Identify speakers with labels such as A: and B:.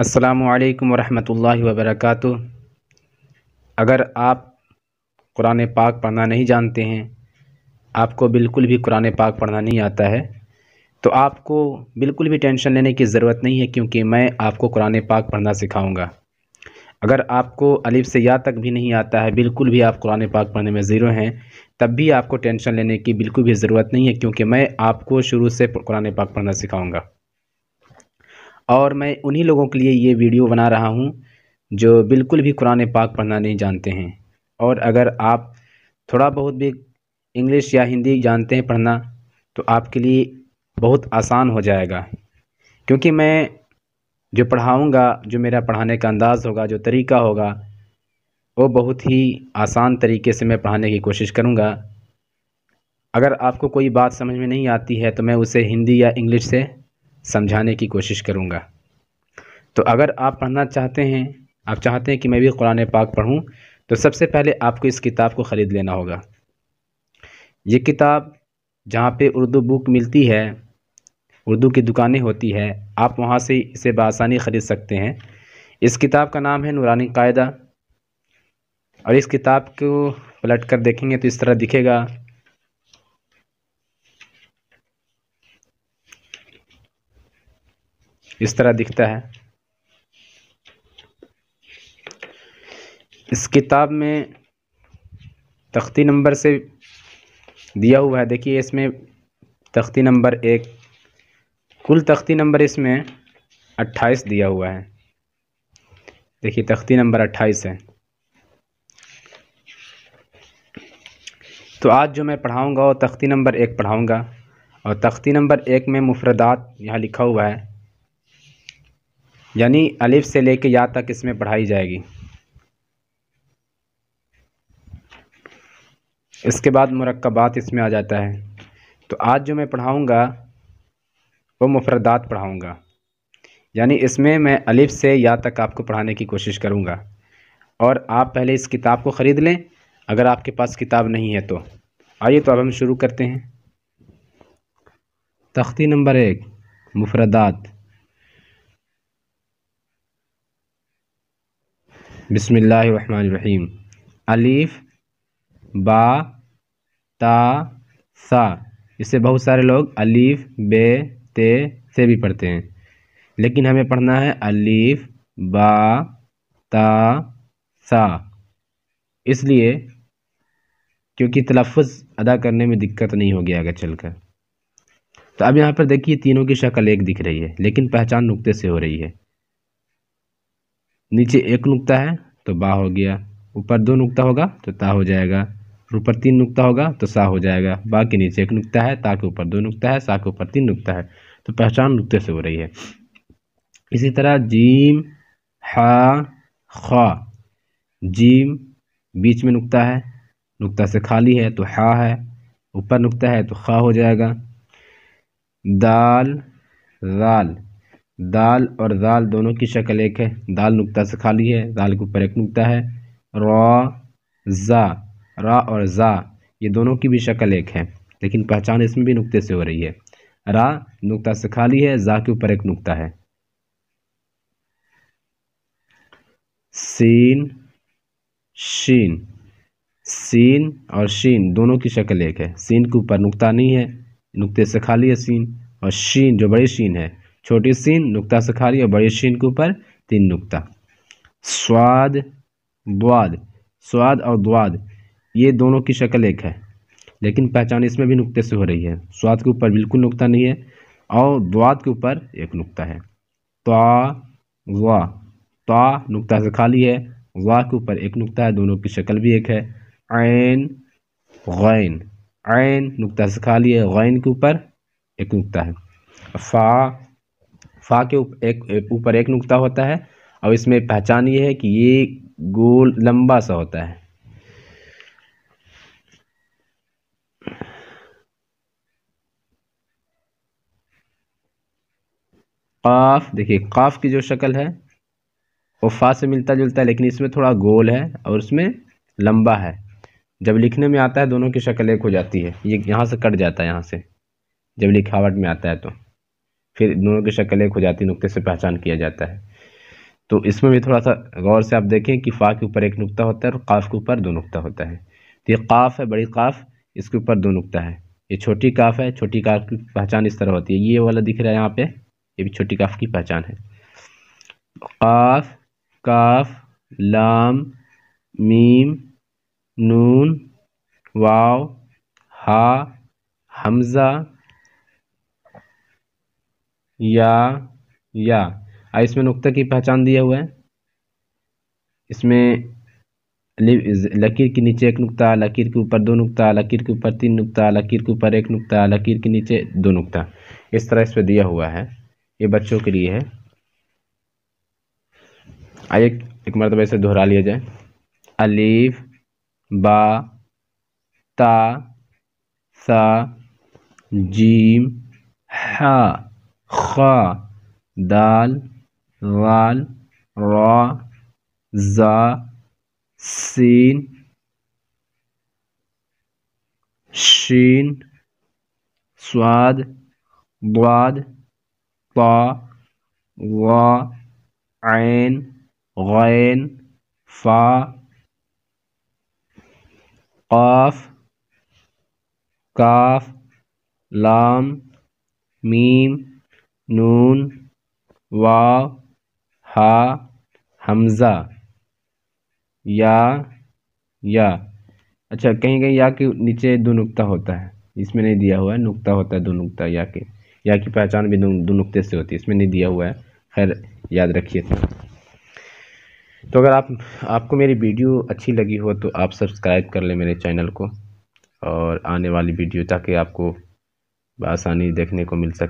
A: असलकम वरहमतुल्लाहि वबरक़ अगर आप कुरान पाक पढ़ना नहीं जानते हैं आपको बिल्कुल भी कुरान पाक पढ़ना नहीं आता है तो आपको बिल्कुल भी टेंशन लेने की ज़रूरत नहीं है क्योंकि मैं आपको कुरान पाक पढ़ना सिखाऊंगा अगर आपको अलिफ से या तक भी नहीं आता है बिल्कुल भी आप कुरान पाक पढ़ने में ज़ीरो हैं तब भी आपको टेंशन लेने की बिल्कुल भी ज़रूरत नहीं है क्योंकि मैं आपको शुरू से कुरान पाक पढ़ना सिखाऊँगा और मैं उन्हीं लोगों के लिए ये वीडियो बना रहा हूँ जो बिल्कुल भी कुरान पाक पढ़ना नहीं जानते हैं और अगर आप थोड़ा बहुत भी इंग्लिश या हिंदी जानते हैं पढ़ना तो आपके लिए बहुत आसान हो जाएगा क्योंकि मैं जो पढ़ाऊँगा जो मेरा पढ़ाने का अंदाज़ होगा जो तरीका होगा वो बहुत ही आसान तरीके से मैं पढ़ाने की कोशिश करूँगा अगर आपको कोई बात समझ में नहीं आती है तो मैं उसे हिंदी या इंग्लिश से समझाने की कोशिश करूँगा तो अगर आप पढ़ना चाहते हैं आप चाहते हैं कि मैं भी कुरान पाक पढ़ूँ तो सबसे पहले आपको इस किताब को ख़रीद लेना होगा ये किताब जहाँ पे उर्दू बुक मिलती है उर्दू की दुकानें होती है आप वहाँ से इसे बसानी ख़रीद सकते हैं इस किताब का नाम है नूरानी कायदा और इस किताब को पलट कर देखेंगे तो इस तरह दिखेगा इस तरह दिखता है इस किताब में तख्ती नंबर से दिया हुआ है देखिए इसमें तख्ती नंबर एक कुल तख्ती नंबर इसमें अट्ठाईस दिया हुआ है देखिए तख्ती नंबर अट्ठाईस है तो आज जो मैं पढ़ाऊंगा वो तख्ती नंबर एक पढ़ाऊंगा और तख्ती नंबर एक में मुफरदात यहाँ लिखा हुआ है यानी अलिफ से लेके या तक इसमें पढ़ाई जाएगी इसके बाद मरकबात इसमें आ जाता है तो आज जो मैं पढ़ाऊँगा वो मुफरदात पढ़ाऊँगा यानी इसमें मैं अलिफ से या तक आपको पढ़ाने की कोशिश करूँगा और आप पहले इस किताब को ख़रीद लें अगर आपके पास किताब नहीं है तो आइए तो अब हम शुरू करते हैं तख्ती नंबर एक मुफरदात बसमीम अलीफ़ बा ता सा इसे बहुत सारे लोग अलीफ़ बे ते से भी पढ़ते हैं लेकिन हमें पढ़ना है अलीफ़ बा ता सा इसलिए क्योंकि तलफ़ अदा करने में दिक्कत नहीं होगी आगे चल कर तो अब यहाँ पर देखिए तीनों की शक्ल एक दिख रही है लेकिन पहचान नुक्ते से हो रही है नीचे एक नुकता है तो बा हो गया ऊपर दो नुकता होगा तो ता हो जाएगा ऊपर तीन नुकता होगा तो सा हो जाएगा बा के नीचे एक नुकता है ता के ऊपर दो नुकता है सा के ऊपर तीन नुकता है तो पहचान नुकते से हो रही है इसी तरह जीम हा खा जीम बीच में नुकता है नुकता से खाली है तो हा है ऊपर नुकता है तो खा हो जाएगा दाल दाल दाल और दाल दोनों की शक्ल एक है दाल नुकता से खाली है दाल के ऊपर एक नुकता है रा ज़ा रा और ज़ा ये दोनों की भी शक्ल एक है लेकिन पहचान इसमें भी नुकते से हो रही है रा नुकता से खाली है ज़ा के ऊपर एक नुकता है सीन शीन सीन और शीन दोनों की शक्ल एक है सीन के ऊपर नुकता नहीं है नुकते से खाली है सीन और शीन जो बड़ी शीन है छोटी सीन नुक्ता से खाली और बड़ी सीन के ऊपर तीन नुक्ता स्वाद द्वाद स्वाद और द्वाद ये दोनों की शक्ल एक है लेकिन पहचान इसमें भी नुक्ते से हो रही है स्वाद के ऊपर बिल्कुल नुक्ता नहीं है और द्वाद के ऊपर एक नुक्ता है त्वा वाह त्वा नुक्ता से खाली है वाह के ऊपर एक नुक्ता है दोनों की शक्ल भी एक है आन गैन आन नुक्ता से खाली है गैन के ऊपर एक नुक्ता है फा फ़ा के ऊपर एक ऊपर एक नुकता होता है और इसमें पहचान ये है कि ये गोल लंबा सा होता है काफ देखिए काफ की जो शक्ल है वो फा से मिलता जुलता है लेकिन इसमें थोड़ा गोल है और उसमें लंबा है जब लिखने में आता है दोनों की शक्ल एक हो जाती है ये यहाँ से कट जाता है यहाँ से जब लिखावट में आता है तो फिर दोनों की शक्ल एक हो जाती नुक्ते से पहचान किया जाता है तो इसमें भी थोड़ा सा गौर से आप देखें कि फ़ा के ऊपर एक नुकता होता है और काफ़ के ऊपर दो नुकता होता है तो ये काफ़ है बड़ी काफ़ इसके ऊपर दो नुकता है ये छोटी काफ़ है छोटी काफ़ की पहचान इस तरह होती है ये वाला दिख रहा है यहाँ पे ये भी छोटी काफ़ की पहचान है काफ़ काफ़ लाम मीम नून वाव हा हमज़ा या या आ इसमें नुक्ता की पहचान दिया हुआ है इसमें लकीर के नीचे एक नुक्ता लकीर के ऊपर दो नुक्ता लकीर के ऊपर तीन नुक्ता लकीर के ऊपर एक नुक्ता लकीर के नीचे दो नुक्ता इस तरह इस पर दिया हुआ है ये बच्चों के लिए है आइए एक मरतबा इसे दोहरा लिया जाए अलीफ बा ता सा जीम हा خا دال ظال را زا سين شين صاد ضاد طا غا عين غين فا قاف كاف لام ميم नून वा हा हमज़ा या या अच्छा कहीं कहीं या के नीचे दो नुक्ता होता है इसमें नहीं दिया हुआ है नुक्ता होता है दो नुक्ता या के या की पहचान भी दो नुक्ते से होती है इसमें नहीं दिया हुआ है खैर याद रखिए तो अगर आप आपको मेरी वीडियो अच्छी लगी हो तो आप सब्सक्राइब कर लें मेरे चैनल को और आने वाली वीडियो ताकि आपको आसानी देखने को मिल सके